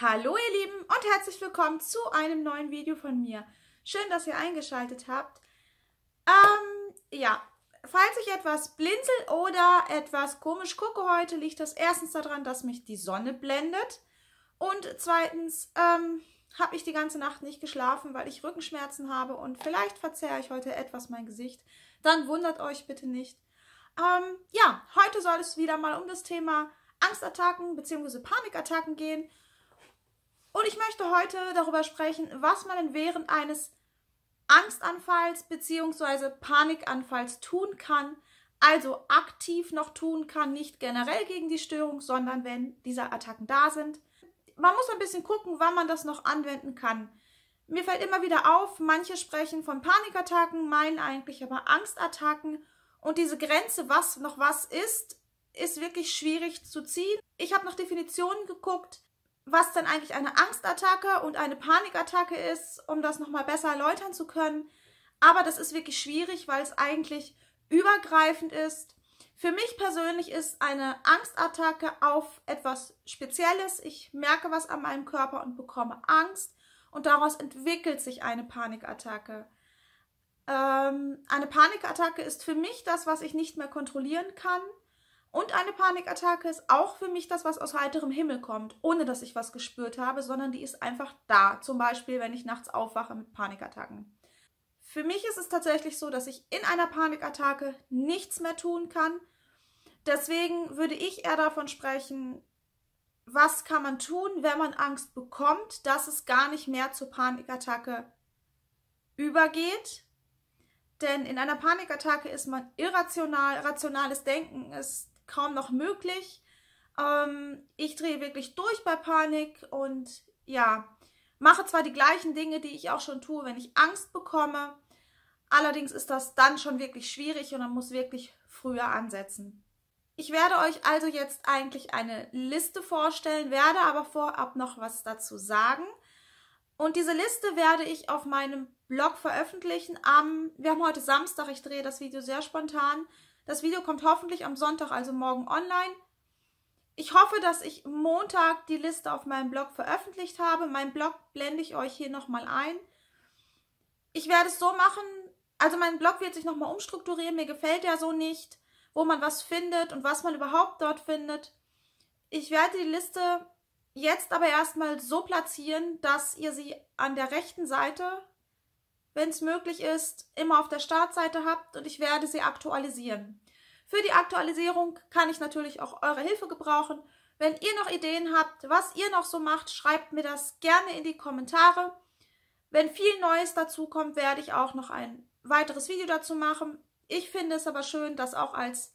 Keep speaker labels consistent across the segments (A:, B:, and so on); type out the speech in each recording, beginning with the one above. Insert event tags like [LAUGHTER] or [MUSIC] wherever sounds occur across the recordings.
A: Hallo ihr Lieben und herzlich willkommen zu einem neuen Video von mir. Schön, dass ihr eingeschaltet habt. Ähm, ja, falls ich etwas blinzel oder etwas komisch gucke heute, liegt das erstens daran, dass mich die Sonne blendet und zweitens ähm, habe ich die ganze Nacht nicht geschlafen, weil ich Rückenschmerzen habe und vielleicht verzehre ich heute etwas mein Gesicht. Dann wundert euch bitte nicht. Ähm, ja, heute soll es wieder mal um das Thema Angstattacken bzw. Panikattacken gehen und ich möchte heute darüber sprechen, was man denn während eines Angstanfalls bzw. Panikanfalls tun kann, also aktiv noch tun kann, nicht generell gegen die Störung, sondern wenn diese Attacken da sind. Man muss ein bisschen gucken, wann man das noch anwenden kann. Mir fällt immer wieder auf, manche sprechen von Panikattacken, meinen eigentlich aber Angstattacken. Und diese Grenze, was noch was ist, ist wirklich schwierig zu ziehen. Ich habe nach Definitionen geguckt was denn eigentlich eine Angstattacke und eine Panikattacke ist, um das nochmal besser erläutern zu können. Aber das ist wirklich schwierig, weil es eigentlich übergreifend ist. Für mich persönlich ist eine Angstattacke auf etwas Spezielles. Ich merke was an meinem Körper und bekomme Angst und daraus entwickelt sich eine Panikattacke. Ähm, eine Panikattacke ist für mich das, was ich nicht mehr kontrollieren kann und eine Panikattacke ist auch für mich das, was aus heiterem Himmel kommt, ohne dass ich was gespürt habe, sondern die ist einfach da. Zum Beispiel, wenn ich nachts aufwache mit Panikattacken. Für mich ist es tatsächlich so, dass ich in einer Panikattacke nichts mehr tun kann. Deswegen würde ich eher davon sprechen, was kann man tun, wenn man Angst bekommt, dass es gar nicht mehr zur Panikattacke übergeht. Denn in einer Panikattacke ist man irrational. Rationales Denken ist kaum noch möglich. Ähm, ich drehe wirklich durch bei Panik und ja, mache zwar die gleichen Dinge, die ich auch schon tue, wenn ich Angst bekomme. Allerdings ist das dann schon wirklich schwierig und man muss wirklich früher ansetzen. Ich werde euch also jetzt eigentlich eine Liste vorstellen, werde aber vorab noch was dazu sagen. Und diese Liste werde ich auf meinem Blog veröffentlichen am, wir haben heute Samstag, ich drehe das Video sehr spontan, das Video kommt hoffentlich am Sonntag, also morgen online. Ich hoffe, dass ich Montag die Liste auf meinem Blog veröffentlicht habe. Mein Blog blende ich euch hier nochmal ein. Ich werde es so machen, also mein Blog wird sich nochmal umstrukturieren. Mir gefällt ja so nicht, wo man was findet und was man überhaupt dort findet. Ich werde die Liste jetzt aber erstmal so platzieren, dass ihr sie an der rechten Seite wenn es möglich ist, immer auf der Startseite habt und ich werde sie aktualisieren. Für die Aktualisierung kann ich natürlich auch eure Hilfe gebrauchen. Wenn ihr noch Ideen habt, was ihr noch so macht, schreibt mir das gerne in die Kommentare. Wenn viel Neues dazu kommt, werde ich auch noch ein weiteres Video dazu machen. Ich finde es aber schön, das auch als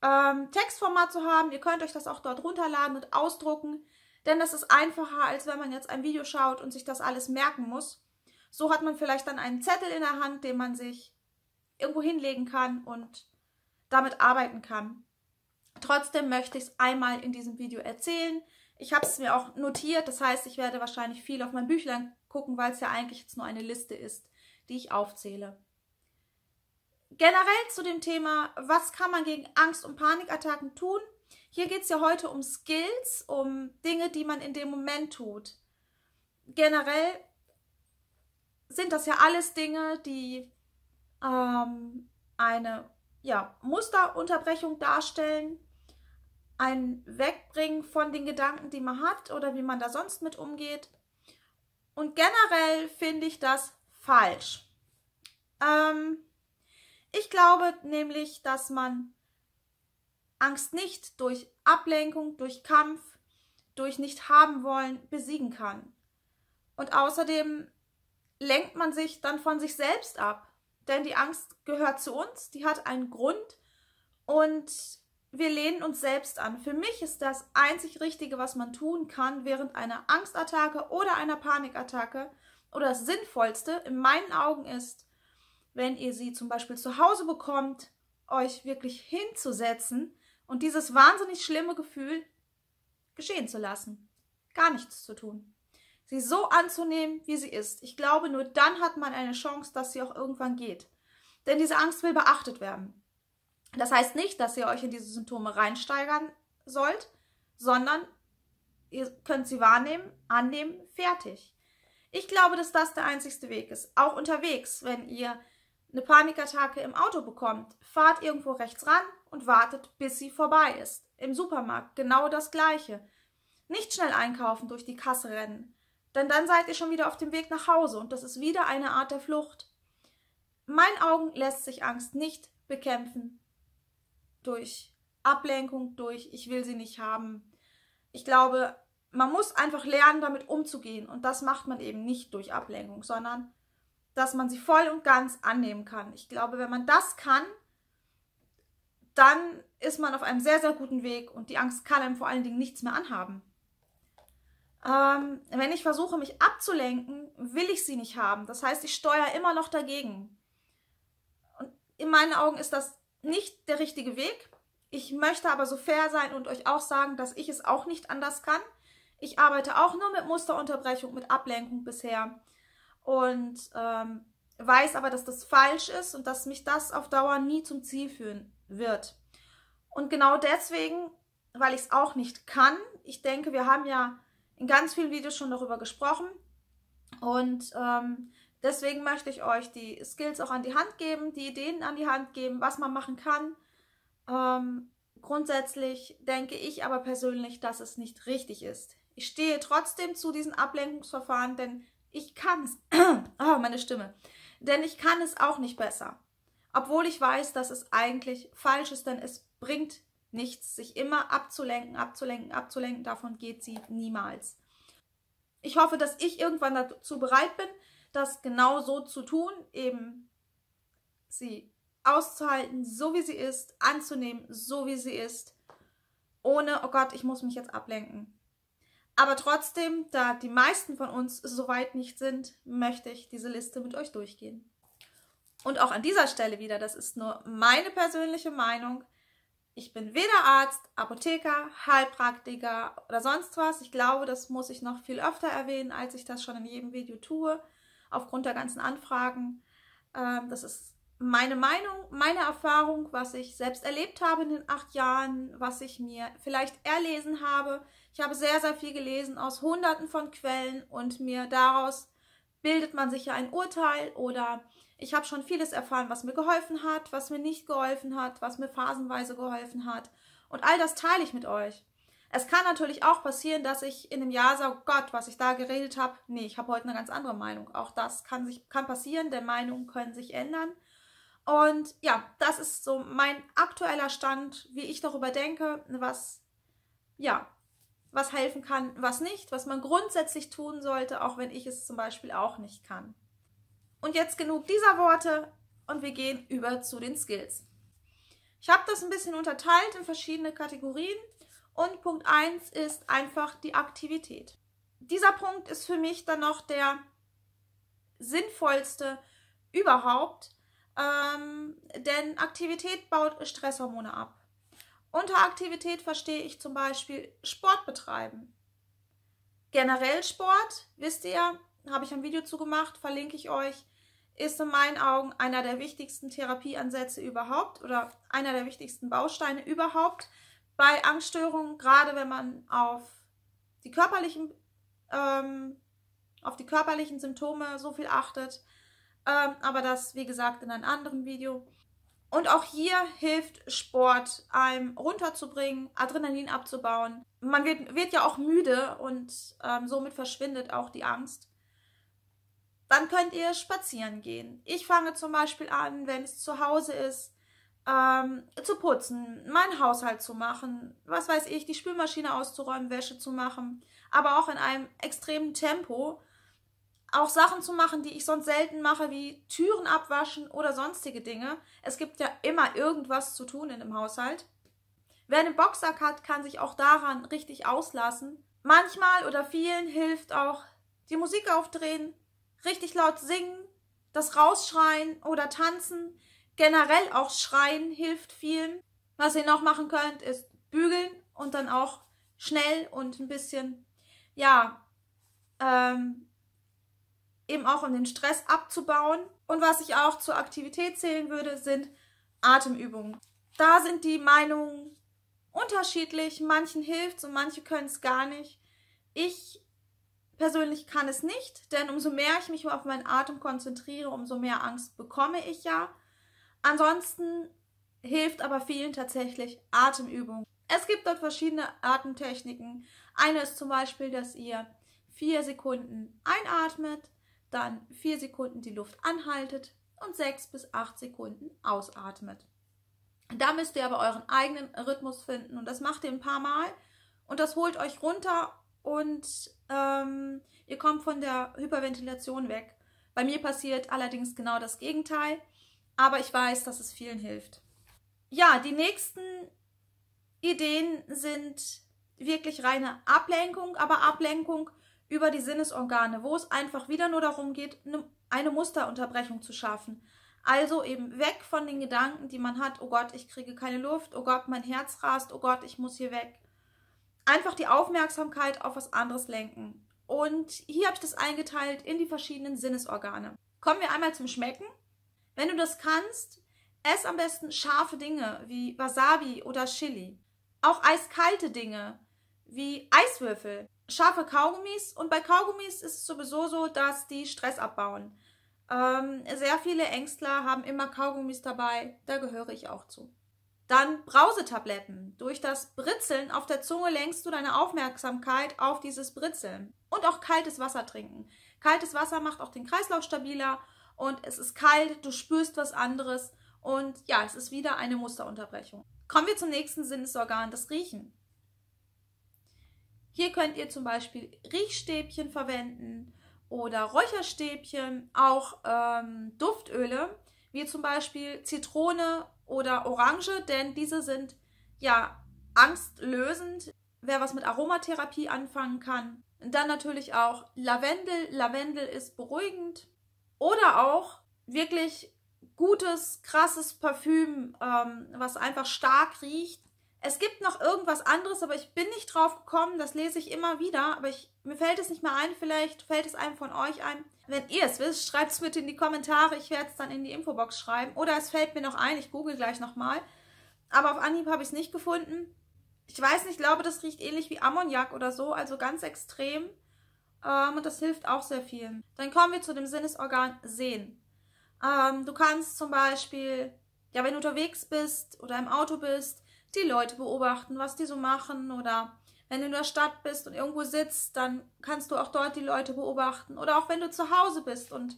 A: ähm, Textformat zu haben. Ihr könnt euch das auch dort runterladen und ausdrucken, denn das ist einfacher, als wenn man jetzt ein Video schaut und sich das alles merken muss. So hat man vielleicht dann einen Zettel in der Hand, den man sich irgendwo hinlegen kann und damit arbeiten kann. Trotzdem möchte ich es einmal in diesem Video erzählen. Ich habe es mir auch notiert, das heißt, ich werde wahrscheinlich viel auf mein Büchlein gucken, weil es ja eigentlich jetzt nur eine Liste ist, die ich aufzähle. Generell zu dem Thema, was kann man gegen Angst- und Panikattacken tun? Hier geht es ja heute um Skills, um Dinge, die man in dem Moment tut. Generell sind das ja alles Dinge, die ähm, eine ja, Musterunterbrechung darstellen, ein Wegbringen von den Gedanken, die man hat oder wie man da sonst mit umgeht. Und generell finde ich das falsch. Ähm, ich glaube nämlich, dass man Angst nicht durch Ablenkung, durch Kampf, durch nicht haben wollen besiegen kann. Und außerdem lenkt man sich dann von sich selbst ab. Denn die Angst gehört zu uns, die hat einen Grund und wir lehnen uns selbst an. Für mich ist das einzig Richtige, was man tun kann während einer Angstattacke oder einer Panikattacke oder das Sinnvollste in meinen Augen ist, wenn ihr sie zum Beispiel zu Hause bekommt, euch wirklich hinzusetzen und dieses wahnsinnig schlimme Gefühl geschehen zu lassen. Gar nichts zu tun sie so anzunehmen, wie sie ist. Ich glaube, nur dann hat man eine Chance, dass sie auch irgendwann geht. Denn diese Angst will beachtet werden. Das heißt nicht, dass ihr euch in diese Symptome reinsteigern sollt, sondern ihr könnt sie wahrnehmen, annehmen, fertig. Ich glaube, dass das der einzigste Weg ist. Auch unterwegs, wenn ihr eine Panikattacke im Auto bekommt, fahrt irgendwo rechts ran und wartet, bis sie vorbei ist. Im Supermarkt genau das gleiche. Nicht schnell einkaufen, durch die Kasse rennen. Denn dann seid ihr schon wieder auf dem Weg nach Hause und das ist wieder eine Art der Flucht. In meinen Augen lässt sich Angst nicht bekämpfen durch Ablenkung, durch ich will sie nicht haben. Ich glaube, man muss einfach lernen, damit umzugehen und das macht man eben nicht durch Ablenkung, sondern dass man sie voll und ganz annehmen kann. Ich glaube, wenn man das kann, dann ist man auf einem sehr, sehr guten Weg und die Angst kann einem vor allen Dingen nichts mehr anhaben ähm, wenn ich versuche, mich abzulenken, will ich sie nicht haben. Das heißt, ich steuere immer noch dagegen. Und in meinen Augen ist das nicht der richtige Weg. Ich möchte aber so fair sein und euch auch sagen, dass ich es auch nicht anders kann. Ich arbeite auch nur mit Musterunterbrechung, mit Ablenkung bisher und ähm, weiß aber, dass das falsch ist und dass mich das auf Dauer nie zum Ziel führen wird. Und genau deswegen, weil ich es auch nicht kann, ich denke, wir haben ja in ganz vielen Videos schon darüber gesprochen. Und ähm, deswegen möchte ich euch die Skills auch an die Hand geben, die Ideen an die Hand geben, was man machen kann. Ähm, grundsätzlich denke ich aber persönlich, dass es nicht richtig ist. Ich stehe trotzdem zu diesen Ablenkungsverfahren, denn ich kann es. [CLEARS THROAT] oh, meine Stimme. Denn ich kann es auch nicht besser. Obwohl ich weiß, dass es eigentlich falsch ist, denn es bringt nichts. Sich immer abzulenken, abzulenken, abzulenken, davon geht sie niemals. Ich hoffe, dass ich irgendwann dazu bereit bin, das genau so zu tun, eben sie auszuhalten, so wie sie ist, anzunehmen, so wie sie ist, ohne, oh Gott, ich muss mich jetzt ablenken. Aber trotzdem, da die meisten von uns so weit nicht sind, möchte ich diese Liste mit euch durchgehen. Und auch an dieser Stelle wieder, das ist nur meine persönliche Meinung, ich bin weder Arzt, Apotheker, Heilpraktiker oder sonst was. Ich glaube, das muss ich noch viel öfter erwähnen, als ich das schon in jedem Video tue, aufgrund der ganzen Anfragen. Ähm, das ist meine Meinung, meine Erfahrung, was ich selbst erlebt habe in den acht Jahren, was ich mir vielleicht erlesen habe. Ich habe sehr, sehr viel gelesen aus hunderten von Quellen und mir daraus bildet man sich ja ein Urteil oder ich habe schon vieles erfahren, was mir geholfen hat, was mir nicht geholfen hat, was mir phasenweise geholfen hat. Und all das teile ich mit euch. Es kann natürlich auch passieren, dass ich in einem Jahr sage, oh Gott, was ich da geredet habe, nee, ich habe heute eine ganz andere Meinung. Auch das kann, sich, kann passieren, denn Meinungen können sich ändern. Und ja, das ist so mein aktueller Stand, wie ich darüber denke, was, ja, was helfen kann, was nicht, was man grundsätzlich tun sollte, auch wenn ich es zum Beispiel auch nicht kann. Und jetzt genug dieser Worte und wir gehen über zu den Skills. Ich habe das ein bisschen unterteilt in verschiedene Kategorien und Punkt 1 ist einfach die Aktivität. Dieser Punkt ist für mich dann noch der sinnvollste überhaupt, ähm, denn Aktivität baut Stresshormone ab. Unter Aktivität verstehe ich zum Beispiel Sport betreiben. Generell Sport, wisst ihr, habe ich ein Video zu gemacht, verlinke ich euch ist in meinen Augen einer der wichtigsten Therapieansätze überhaupt oder einer der wichtigsten Bausteine überhaupt bei Angststörungen, gerade wenn man auf die körperlichen, ähm, auf die körperlichen Symptome so viel achtet. Ähm, aber das, wie gesagt, in einem anderen Video. Und auch hier hilft Sport, einem runterzubringen, Adrenalin abzubauen. Man wird, wird ja auch müde und ähm, somit verschwindet auch die Angst. Dann könnt ihr spazieren gehen. Ich fange zum Beispiel an, wenn es zu Hause ist, ähm, zu putzen, meinen Haushalt zu machen, was weiß ich, die Spülmaschine auszuräumen, Wäsche zu machen, aber auch in einem extremen Tempo, auch Sachen zu machen, die ich sonst selten mache, wie Türen abwaschen oder sonstige Dinge. Es gibt ja immer irgendwas zu tun in dem Haushalt. Wer einen Boxsack hat, kann sich auch daran richtig auslassen. Manchmal oder vielen hilft auch die Musik aufdrehen, richtig laut singen, das Rausschreien oder Tanzen, generell auch Schreien hilft vielen. Was ihr noch machen könnt, ist bügeln und dann auch schnell und ein bisschen, ja, ähm, eben auch um den Stress abzubauen. Und was ich auch zur Aktivität zählen würde, sind Atemübungen. Da sind die Meinungen unterschiedlich. Manchen hilft es und manche können es gar nicht. Ich persönlich kann es nicht, denn umso mehr ich mich auf meinen Atem konzentriere, umso mehr Angst bekomme ich ja. Ansonsten hilft aber vielen tatsächlich Atemübung. Es gibt dort verschiedene Atemtechniken. Eine ist zum Beispiel, dass ihr vier Sekunden einatmet, dann vier Sekunden die Luft anhaltet und sechs bis acht Sekunden ausatmet. Da müsst ihr aber euren eigenen Rhythmus finden und das macht ihr ein paar Mal und das holt euch runter und ähm, ihr kommt von der Hyperventilation weg. Bei mir passiert allerdings genau das Gegenteil, aber ich weiß, dass es vielen hilft. Ja, die nächsten Ideen sind wirklich reine Ablenkung, aber Ablenkung über die Sinnesorgane, wo es einfach wieder nur darum geht, ne, eine Musterunterbrechung zu schaffen. Also eben weg von den Gedanken, die man hat, oh Gott, ich kriege keine Luft, oh Gott, mein Herz rast, oh Gott, ich muss hier weg einfach die Aufmerksamkeit auf was anderes lenken. Und hier habe ich das eingeteilt in die verschiedenen Sinnesorgane. Kommen wir einmal zum Schmecken. Wenn du das kannst, ess am besten scharfe Dinge wie Wasabi oder Chili. Auch eiskalte Dinge wie Eiswürfel, scharfe Kaugummis. Und bei Kaugummis ist es sowieso so, dass die Stress abbauen. Ähm, sehr viele Ängstler haben immer Kaugummis dabei. Da gehöre ich auch zu. Dann Brausetabletten. Durch das Britzeln auf der Zunge lenkst du deine Aufmerksamkeit auf dieses Britzeln. Und auch kaltes Wasser trinken. Kaltes Wasser macht auch den Kreislauf stabiler und es ist kalt, du spürst was anderes und ja, es ist wieder eine Musterunterbrechung. Kommen wir zum nächsten Sinnesorgan, das Riechen. Hier könnt ihr zum Beispiel Riechstäbchen verwenden oder Räucherstäbchen, auch ähm, Duftöle, wie zum Beispiel Zitrone oder Orange, denn diese sind ja angstlösend. Wer was mit Aromatherapie anfangen kann. Dann natürlich auch Lavendel. Lavendel ist beruhigend. Oder auch wirklich gutes, krasses Parfüm, ähm, was einfach stark riecht. Es gibt noch irgendwas anderes, aber ich bin nicht drauf gekommen. Das lese ich immer wieder, aber ich, mir fällt es nicht mehr ein. Vielleicht fällt es einem von euch ein. Wenn ihr es wisst, schreibt es mit in die Kommentare. Ich werde es dann in die Infobox schreiben. Oder es fällt mir noch ein, ich google gleich nochmal. Aber auf Anhieb habe ich es nicht gefunden. Ich weiß nicht, ich glaube, das riecht ähnlich wie Ammoniak oder so, also ganz extrem. Ähm, und das hilft auch sehr vielen. Dann kommen wir zu dem Sinnesorgan Sehen. Ähm, du kannst zum Beispiel, ja, wenn du unterwegs bist oder im Auto bist, die Leute beobachten, was die so machen oder wenn du in der Stadt bist und irgendwo sitzt, dann kannst du auch dort die Leute beobachten. Oder auch wenn du zu Hause bist und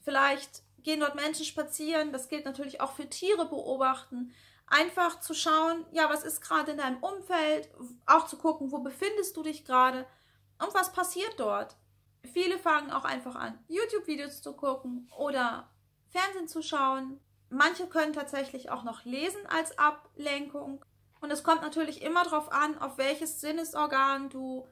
A: vielleicht gehen dort Menschen spazieren. Das gilt natürlich auch für Tiere beobachten. Einfach zu schauen, ja, was ist gerade in deinem Umfeld? Auch zu gucken, wo befindest du dich gerade? Und was passiert dort? Viele fangen auch einfach an, YouTube-Videos zu gucken oder Fernsehen zu schauen. Manche können tatsächlich auch noch lesen als Ablenkung. Und es kommt natürlich immer darauf an, auf welches Sinnesorgan du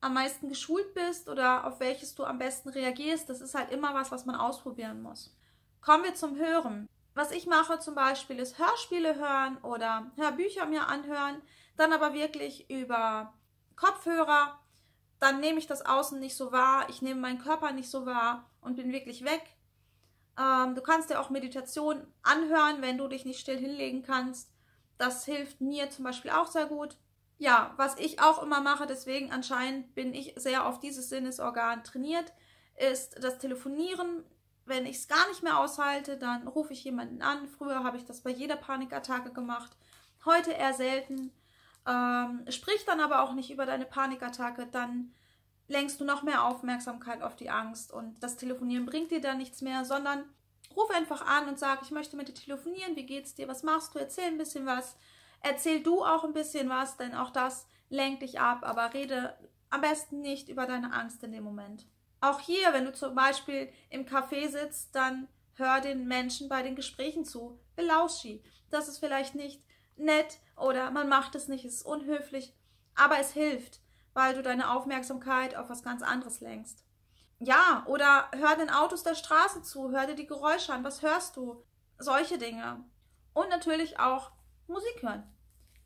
A: am meisten geschult bist oder auf welches du am besten reagierst. Das ist halt immer was, was man ausprobieren muss. Kommen wir zum Hören. Was ich mache zum Beispiel ist Hörspiele hören oder Hörbücher mir anhören, dann aber wirklich über Kopfhörer. Dann nehme ich das Außen nicht so wahr, ich nehme meinen Körper nicht so wahr und bin wirklich weg. Ähm, du kannst dir auch Meditation anhören, wenn du dich nicht still hinlegen kannst. Das hilft mir zum Beispiel auch sehr gut. Ja, was ich auch immer mache, deswegen anscheinend bin ich sehr auf dieses Sinnesorgan trainiert, ist das Telefonieren. Wenn ich es gar nicht mehr aushalte, dann rufe ich jemanden an. Früher habe ich das bei jeder Panikattacke gemacht, heute eher selten. Ähm, sprich dann aber auch nicht über deine Panikattacke, dann lenkst du noch mehr Aufmerksamkeit auf die Angst und das Telefonieren bringt dir dann nichts mehr, sondern ruf einfach an und sag, ich möchte mit dir telefonieren, wie geht's dir, was machst du, erzähl ein bisschen was, erzähl du auch ein bisschen was, denn auch das lenkt dich ab, aber rede am besten nicht über deine Angst in dem Moment. Auch hier, wenn du zum Beispiel im Café sitzt, dann hör den Menschen bei den Gesprächen zu, belauschi. Das ist vielleicht nicht nett oder man macht es nicht, es ist unhöflich, aber es hilft, weil du deine Aufmerksamkeit auf was ganz anderes lenkst. Ja, oder hör den Autos der Straße zu, hör dir die Geräusche an, was hörst du? Solche Dinge. Und natürlich auch Musik hören.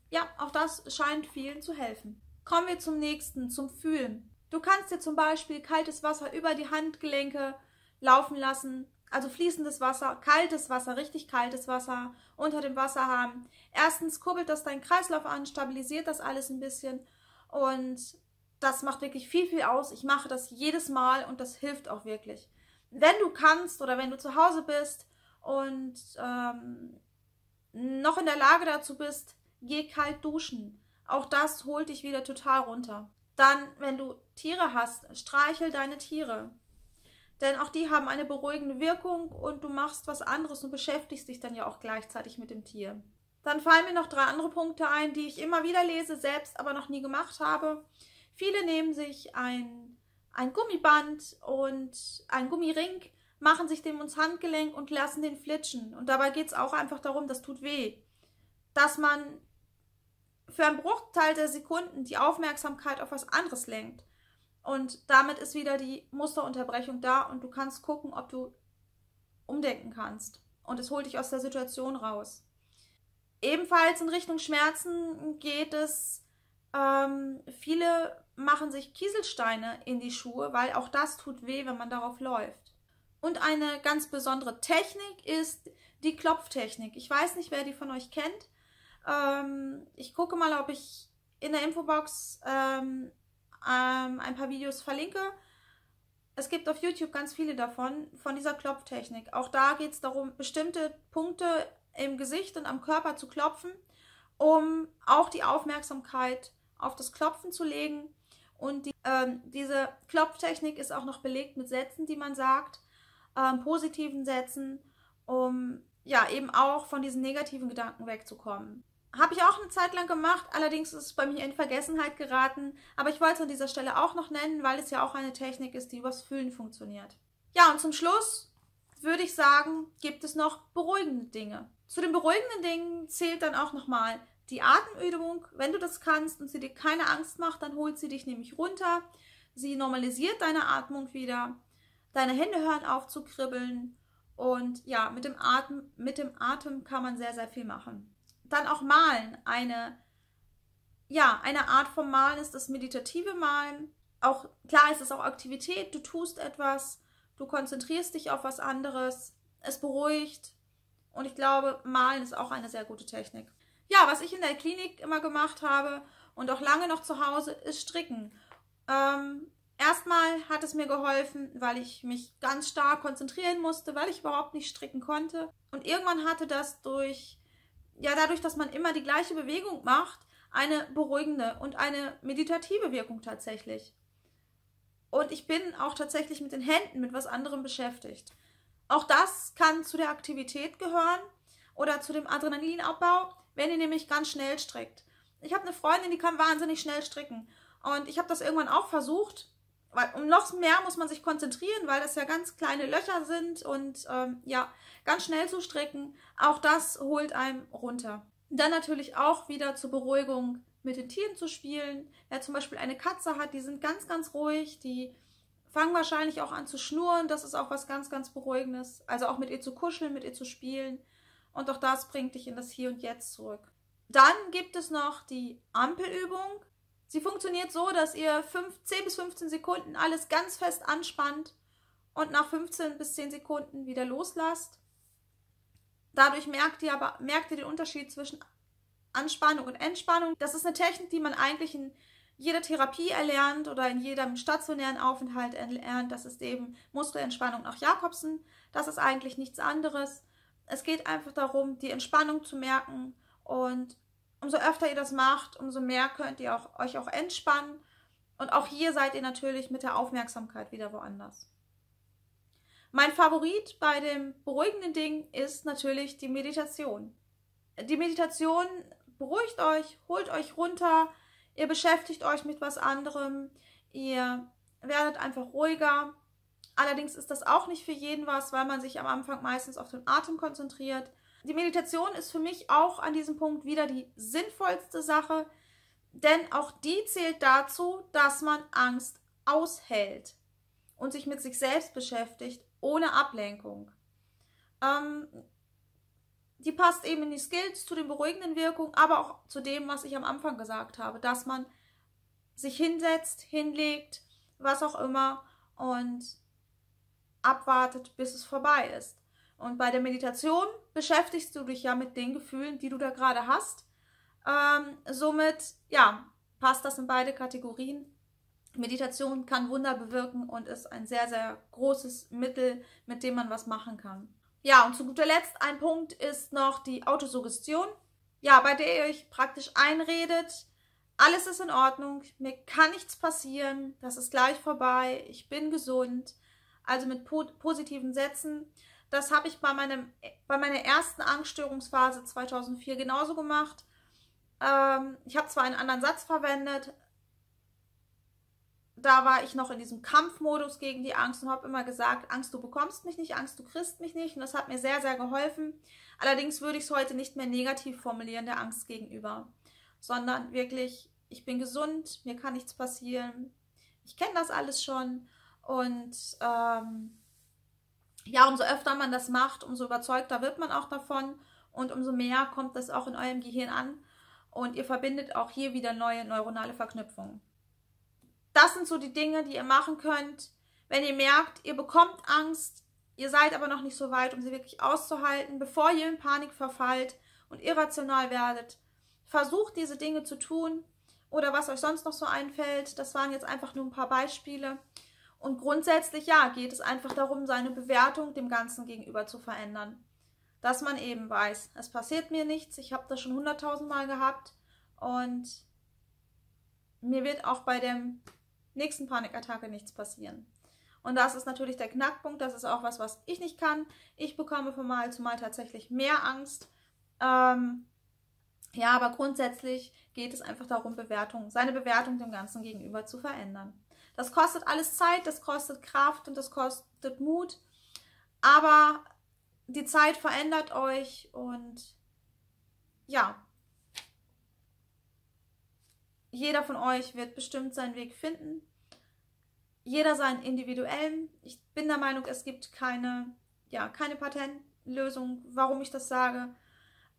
A: Ja, auch das scheint vielen zu helfen. Kommen wir zum nächsten, zum Fühlen. Du kannst dir zum Beispiel kaltes Wasser über die Handgelenke laufen lassen, also fließendes Wasser, kaltes Wasser, richtig kaltes Wasser unter dem Wasser haben. Erstens kurbelt das deinen Kreislauf an, stabilisiert das alles ein bisschen und das macht wirklich viel, viel aus. Ich mache das jedes Mal und das hilft auch wirklich. Wenn du kannst oder wenn du zu Hause bist und ähm, noch in der Lage dazu bist, geh kalt duschen. Auch das holt dich wieder total runter. Dann, wenn du Tiere hast, streichel deine Tiere. Denn auch die haben eine beruhigende Wirkung und du machst was anderes und beschäftigst dich dann ja auch gleichzeitig mit dem Tier. Dann fallen mir noch drei andere Punkte ein, die ich immer wieder lese, selbst aber noch nie gemacht habe. Viele nehmen sich ein, ein Gummiband und ein Gummiring, machen sich dem ins Handgelenk und lassen den flitschen. Und dabei geht es auch einfach darum, das tut weh, dass man für einen Bruchteil der Sekunden die Aufmerksamkeit auf was anderes lenkt. Und damit ist wieder die Musterunterbrechung da und du kannst gucken, ob du umdenken kannst. Und es holt dich aus der Situation raus. Ebenfalls in Richtung Schmerzen geht es. Ähm, viele machen sich Kieselsteine in die Schuhe, weil auch das tut weh, wenn man darauf läuft. Und eine ganz besondere Technik ist die Klopftechnik. Ich weiß nicht, wer die von euch kennt. Ähm, ich gucke mal, ob ich in der Infobox ähm, ähm, ein paar Videos verlinke. Es gibt auf YouTube ganz viele davon, von dieser Klopftechnik. Auch da geht es darum, bestimmte Punkte im Gesicht und am Körper zu klopfen, um auch die Aufmerksamkeit auf das Klopfen zu legen und die, ähm, diese Klopftechnik ist auch noch belegt mit Sätzen, die man sagt, ähm, positiven Sätzen, um ja eben auch von diesen negativen Gedanken wegzukommen. Habe ich auch eine Zeit lang gemacht, allerdings ist es bei mir in Vergessenheit geraten, aber ich wollte es an dieser Stelle auch noch nennen, weil es ja auch eine Technik ist, die übers Fühlen funktioniert. Ja, und zum Schluss würde ich sagen, gibt es noch beruhigende Dinge. Zu den beruhigenden Dingen zählt dann auch nochmal die Atemübung, wenn du das kannst und sie dir keine Angst macht, dann holt sie dich nämlich runter. Sie normalisiert deine Atmung wieder. Deine Hände hören auf zu kribbeln. Und ja, mit dem, Atem, mit dem Atem kann man sehr, sehr viel machen. Dann auch malen. Eine, ja, eine Art von Malen ist das meditative Malen. Auch klar ist es auch Aktivität. Du tust etwas, du konzentrierst dich auf was anderes. Es beruhigt. Und ich glaube, malen ist auch eine sehr gute Technik ja, was ich in der Klinik immer gemacht habe und auch lange noch zu Hause, ist Stricken. Ähm, erstmal hat es mir geholfen, weil ich mich ganz stark konzentrieren musste, weil ich überhaupt nicht stricken konnte. Und irgendwann hatte das durch, ja, dadurch, dass man immer die gleiche Bewegung macht, eine beruhigende und eine meditative Wirkung tatsächlich. Und ich bin auch tatsächlich mit den Händen mit was anderem beschäftigt. Auch das kann zu der Aktivität gehören oder zu dem Adrenalinabbau wenn ihr nämlich ganz schnell strickt. Ich habe eine Freundin, die kann wahnsinnig schnell stricken. Und ich habe das irgendwann auch versucht. Weil um noch mehr muss man sich konzentrieren, weil das ja ganz kleine Löcher sind und ähm, ja, ganz schnell zu stricken. Auch das holt einem runter. Dann natürlich auch wieder zur Beruhigung mit den Tieren zu spielen. Wer zum Beispiel eine Katze hat, die sind ganz, ganz ruhig, die fangen wahrscheinlich auch an zu schnurren. Das ist auch was ganz, ganz Beruhigendes. Also auch mit ihr zu kuscheln, mit ihr zu spielen. Und auch das bringt dich in das Hier und Jetzt zurück. Dann gibt es noch die Ampelübung. Sie funktioniert so, dass ihr 5, 10 bis 15 Sekunden alles ganz fest anspannt und nach 15 bis 10 Sekunden wieder loslasst. Dadurch merkt ihr aber merkt ihr den Unterschied zwischen Anspannung und Entspannung. Das ist eine Technik, die man eigentlich in jeder Therapie erlernt oder in jedem stationären Aufenthalt erlernt. Das ist eben Muskelentspannung nach Jakobsen. Das ist eigentlich nichts anderes es geht einfach darum, die Entspannung zu merken und umso öfter ihr das macht, umso mehr könnt ihr auch, euch auch entspannen und auch hier seid ihr natürlich mit der Aufmerksamkeit wieder woanders. Mein Favorit bei dem beruhigenden Ding ist natürlich die Meditation. Die Meditation beruhigt euch, holt euch runter, ihr beschäftigt euch mit was anderem, ihr werdet einfach ruhiger Allerdings ist das auch nicht für jeden was, weil man sich am Anfang meistens auf den Atem konzentriert. Die Meditation ist für mich auch an diesem Punkt wieder die sinnvollste Sache, denn auch die zählt dazu, dass man Angst aushält und sich mit sich selbst beschäftigt, ohne Ablenkung. Ähm, die passt eben in die Skills zu den beruhigenden Wirkungen, aber auch zu dem, was ich am Anfang gesagt habe, dass man sich hinsetzt, hinlegt, was auch immer und abwartet, bis es vorbei ist. Und bei der Meditation beschäftigst du dich ja mit den Gefühlen, die du da gerade hast. Ähm, somit, ja, passt das in beide Kategorien. Meditation kann Wunder bewirken und ist ein sehr, sehr großes Mittel, mit dem man was machen kann. Ja, und zu guter Letzt ein Punkt ist noch die Autosuggestion. Ja, bei der ihr euch praktisch einredet, alles ist in Ordnung, mir kann nichts passieren, das ist gleich vorbei, ich bin gesund, also mit po positiven Sätzen. Das habe ich bei, meinem, bei meiner ersten Angststörungsphase 2004 genauso gemacht. Ähm, ich habe zwar einen anderen Satz verwendet, da war ich noch in diesem Kampfmodus gegen die Angst und habe immer gesagt, Angst, du bekommst mich nicht, Angst, du kriegst mich nicht. Und das hat mir sehr, sehr geholfen. Allerdings würde ich es heute nicht mehr negativ formulieren der Angst gegenüber, sondern wirklich, ich bin gesund, mir kann nichts passieren, ich kenne das alles schon und ähm, ja, umso öfter man das macht, umso überzeugter wird man auch davon und umso mehr kommt das auch in eurem Gehirn an und ihr verbindet auch hier wieder neue neuronale Verknüpfungen. Das sind so die Dinge, die ihr machen könnt, wenn ihr merkt, ihr bekommt Angst, ihr seid aber noch nicht so weit, um sie wirklich auszuhalten, bevor ihr in Panik verfallt und irrational werdet. Versucht diese Dinge zu tun oder was euch sonst noch so einfällt. Das waren jetzt einfach nur ein paar Beispiele. Und grundsätzlich, ja, geht es einfach darum, seine Bewertung dem Ganzen gegenüber zu verändern. Dass man eben weiß, es passiert mir nichts, ich habe das schon hunderttausendmal gehabt und mir wird auch bei der nächsten Panikattacke nichts passieren. Und das ist natürlich der Knackpunkt, das ist auch was, was ich nicht kann. Ich bekomme von Mal zu Mal tatsächlich mehr Angst. Ähm, ja, aber grundsätzlich geht es einfach darum, Bewertung, seine Bewertung dem Ganzen gegenüber zu verändern. Das kostet alles Zeit, das kostet Kraft und das kostet Mut. Aber die Zeit verändert euch und ja, jeder von euch wird bestimmt seinen Weg finden. Jeder seinen individuellen. Ich bin der Meinung, es gibt keine, ja, keine Patentlösung. Warum ich das sage,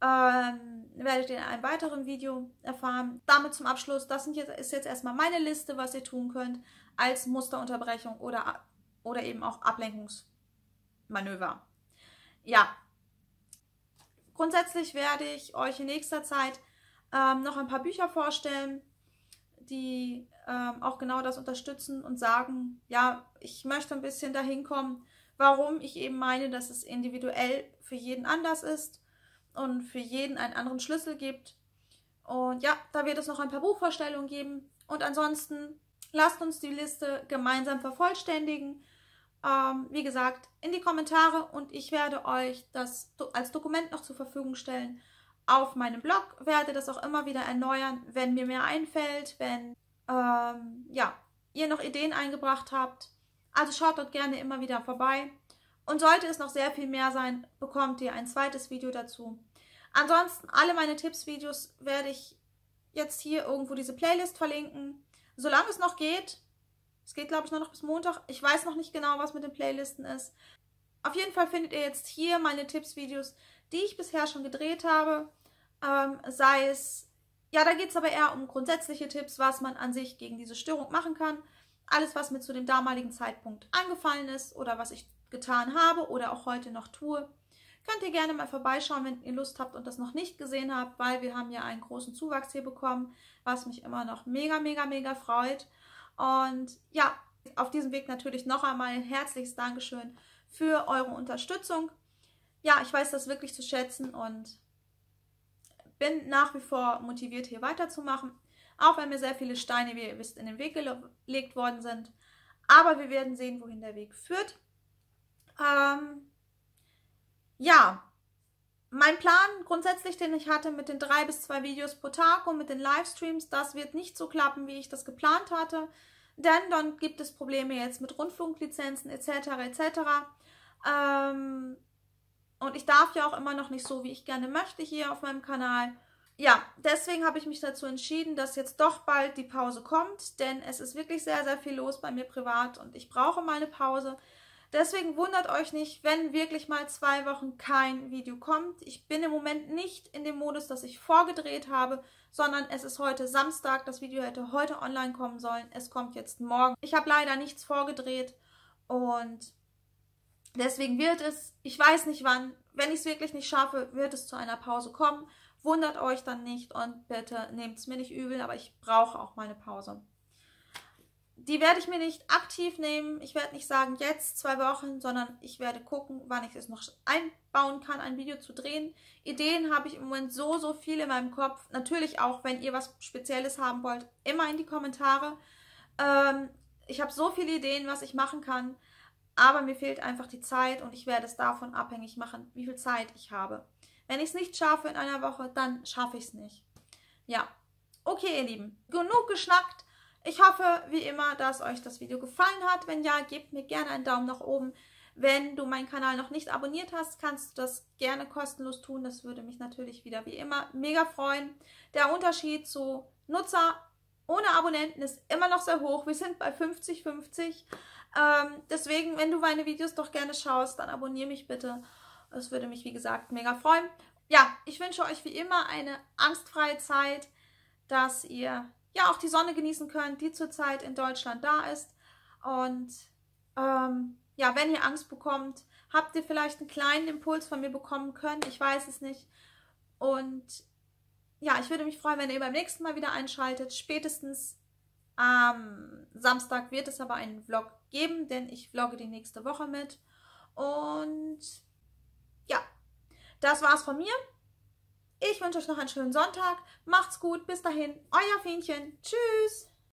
A: ähm, werdet ihr in einem weiteren Video erfahren. Damit zum Abschluss, das sind jetzt, ist jetzt erstmal meine Liste, was ihr tun könnt als Musterunterbrechung oder, oder eben auch Ablenkungsmanöver. Ja, grundsätzlich werde ich euch in nächster Zeit ähm, noch ein paar Bücher vorstellen, die ähm, auch genau das unterstützen und sagen, ja, ich möchte ein bisschen dahin kommen, warum ich eben meine, dass es individuell für jeden anders ist und für jeden einen anderen Schlüssel gibt. Und ja, da wird es noch ein paar Buchvorstellungen geben. Und ansonsten Lasst uns die Liste gemeinsam vervollständigen. Ähm, wie gesagt, in die Kommentare und ich werde euch das als Dokument noch zur Verfügung stellen auf meinem Blog. Werde das auch immer wieder erneuern, wenn mir mehr einfällt, wenn ähm, ja, ihr noch Ideen eingebracht habt. Also schaut dort gerne immer wieder vorbei. Und sollte es noch sehr viel mehr sein, bekommt ihr ein zweites Video dazu. Ansonsten alle meine Tipps-Videos werde ich jetzt hier irgendwo diese Playlist verlinken solange es noch geht, es geht glaube ich nur noch bis Montag, ich weiß noch nicht genau, was mit den Playlisten ist. Auf jeden Fall findet ihr jetzt hier meine Tipps-Videos, die ich bisher schon gedreht habe. Ähm, sei es, ja, da geht es aber eher um grundsätzliche Tipps, was man an sich gegen diese Störung machen kann. Alles, was mir zu dem damaligen Zeitpunkt angefallen ist oder was ich getan habe oder auch heute noch tue. Könnt ihr gerne mal vorbeischauen, wenn ihr Lust habt und das noch nicht gesehen habt, weil wir haben ja einen großen Zuwachs hier bekommen, was mich immer noch mega, mega, mega freut. Und ja, auf diesem Weg natürlich noch einmal ein herzliches Dankeschön für eure Unterstützung. Ja, ich weiß das wirklich zu schätzen und bin nach wie vor motiviert, hier weiterzumachen. Auch wenn mir sehr viele Steine, wie ihr wisst, in den Weg gelegt worden sind. Aber wir werden sehen, wohin der Weg führt. Ähm, ja, mein Plan grundsätzlich, den ich hatte mit den drei bis zwei Videos pro Tag und mit den Livestreams, das wird nicht so klappen, wie ich das geplant hatte. Denn dann gibt es Probleme jetzt mit Rundfunklizenzen etc. etc. Ähm, und ich darf ja auch immer noch nicht so, wie ich gerne möchte hier auf meinem Kanal. Ja, deswegen habe ich mich dazu entschieden, dass jetzt doch bald die Pause kommt, denn es ist wirklich sehr, sehr viel los bei mir privat und ich brauche mal eine Pause. Deswegen wundert euch nicht, wenn wirklich mal zwei Wochen kein Video kommt. Ich bin im Moment nicht in dem Modus, dass ich vorgedreht habe, sondern es ist heute Samstag. Das Video hätte heute online kommen sollen. Es kommt jetzt morgen. Ich habe leider nichts vorgedreht und deswegen wird es, ich weiß nicht wann, wenn ich es wirklich nicht schaffe, wird es zu einer Pause kommen. Wundert euch dann nicht und bitte nehmt es mir nicht übel, aber ich brauche auch mal eine Pause die werde ich mir nicht aktiv nehmen. Ich werde nicht sagen, jetzt zwei Wochen, sondern ich werde gucken, wann ich es noch einbauen kann, ein Video zu drehen. Ideen habe ich im Moment so, so viel in meinem Kopf. Natürlich auch, wenn ihr was Spezielles haben wollt, immer in die Kommentare. Ähm, ich habe so viele Ideen, was ich machen kann, aber mir fehlt einfach die Zeit und ich werde es davon abhängig machen, wie viel Zeit ich habe. Wenn ich es nicht schaffe in einer Woche, dann schaffe ich es nicht. Ja, okay, ihr Lieben, genug geschnackt. Ich hoffe, wie immer, dass euch das Video gefallen hat. Wenn ja, gebt mir gerne einen Daumen nach oben. Wenn du meinen Kanal noch nicht abonniert hast, kannst du das gerne kostenlos tun. Das würde mich natürlich wieder wie immer mega freuen. Der Unterschied zu Nutzer ohne Abonnenten ist immer noch sehr hoch. Wir sind bei 50-50. Ähm, deswegen, wenn du meine Videos doch gerne schaust, dann abonniere mich bitte. Das würde mich, wie gesagt, mega freuen. Ja, ich wünsche euch wie immer eine angstfreie Zeit, dass ihr ja auch die Sonne genießen könnt, die zurzeit in Deutschland da ist. Und ähm, ja, wenn ihr Angst bekommt, habt ihr vielleicht einen kleinen Impuls von mir bekommen können. Ich weiß es nicht. Und ja, ich würde mich freuen, wenn ihr beim nächsten Mal wieder einschaltet. Spätestens am Samstag wird es aber einen Vlog geben, denn ich vlogge die nächste Woche mit. Und ja, das war's von mir. Ich wünsche euch noch einen schönen Sonntag. Macht's gut. Bis dahin. Euer Fähnchen. Tschüss.